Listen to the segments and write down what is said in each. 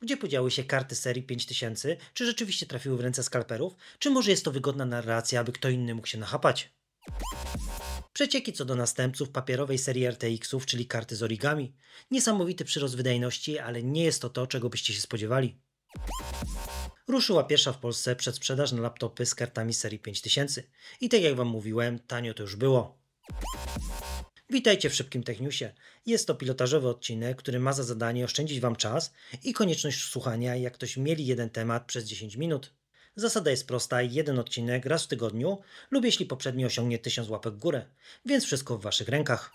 Gdzie podziały się karty serii 5000? Czy rzeczywiście trafiły w ręce skalperów? Czy może jest to wygodna narracja, aby kto inny mógł się nachapać? Przecieki co do następców papierowej serii RTX-ów, czyli karty z origami. Niesamowity przyrost wydajności, ale nie jest to to, czego byście się spodziewali. Ruszyła pierwsza w Polsce przedsprzedaż na laptopy z kartami serii 5000. I tak jak wam mówiłem, tanio to już było. Witajcie w Szybkim Techniusie. Jest to pilotażowy odcinek, który ma za zadanie oszczędzić Wam czas i konieczność słuchania, jak ktoś mieli jeden temat przez 10 minut. Zasada jest prosta, jeden odcinek raz w tygodniu lub jeśli poprzedni osiągnie 1000 łapek w górę, więc wszystko w Waszych rękach.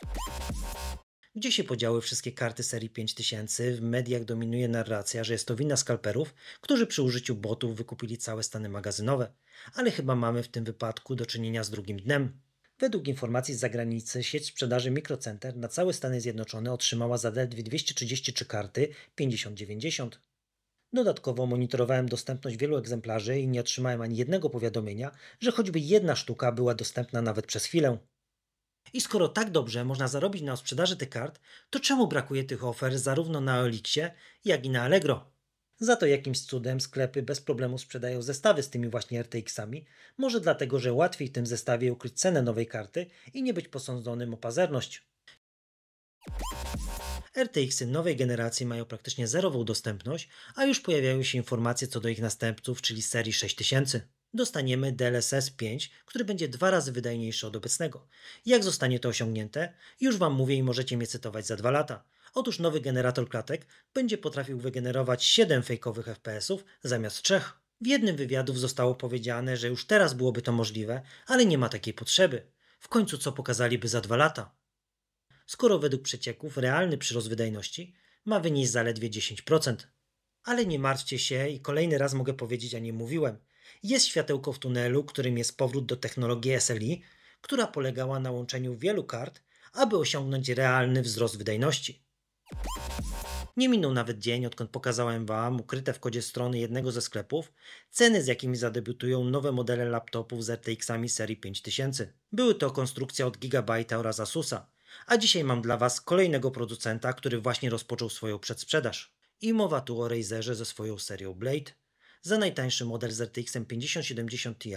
Gdzie się podziały wszystkie karty serii 5000? W mediach dominuje narracja, że jest to wina skalperów, którzy przy użyciu botów wykupili całe stany magazynowe. Ale chyba mamy w tym wypadku do czynienia z drugim dnem. Według informacji z zagranicy sieć sprzedaży Microcenter na całe Stany Zjednoczone otrzymała zaledwie 233 karty 5090. Dodatkowo monitorowałem dostępność wielu egzemplarzy i nie otrzymałem ani jednego powiadomienia, że choćby jedna sztuka była dostępna nawet przez chwilę. I skoro tak dobrze można zarobić na sprzedaży tych kart, to czemu brakuje tych ofer zarówno na Elixie, jak i na Allegro? Za to jakimś cudem sklepy bez problemu sprzedają zestawy z tymi właśnie RTX-ami, może dlatego, że łatwiej w tym zestawie ukryć cenę nowej karty i nie być posądzonym o pazerność. RTX-y nowej generacji mają praktycznie zerową dostępność, a już pojawiają się informacje co do ich następców, czyli serii 6000 dostaniemy DLSS 5, który będzie dwa razy wydajniejszy od obecnego. Jak zostanie to osiągnięte? Już Wam mówię i możecie mnie cytować za dwa lata. Otóż nowy generator klatek będzie potrafił wygenerować 7 fejkowych FPS-ów zamiast 3. W jednym wywiadów zostało powiedziane, że już teraz byłoby to możliwe, ale nie ma takiej potrzeby. W końcu co pokazaliby za dwa lata? Skoro według przecieków realny przyrost wydajności ma wynieść zaledwie 10%. Ale nie martwcie się i kolejny raz mogę powiedzieć, a nie mówiłem. Jest światełko w tunelu, którym jest powrót do technologii SLI, która polegała na łączeniu wielu kart, aby osiągnąć realny wzrost wydajności. Nie minął nawet dzień, odkąd pokazałem Wam ukryte w kodzie strony jednego ze sklepów ceny, z jakimi zadebiutują nowe modele laptopów z RTX-ami serii 5000. Były to konstrukcja od Gigabyte'a oraz Asusa, a dzisiaj mam dla Was kolejnego producenta, który właśnie rozpoczął swoją przedsprzedaż. I mowa tu o Razerze ze swoją serią Blade. Za najtańszy model z RTX 5070 Ti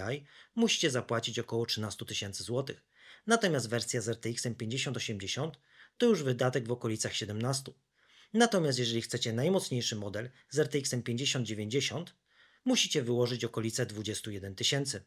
musicie zapłacić około 13 tysięcy złotych. Natomiast wersja z RTX 5080 to już wydatek w okolicach 17. Natomiast jeżeli chcecie najmocniejszy model z RTX 5090, musicie wyłożyć okolice 21 tysięcy.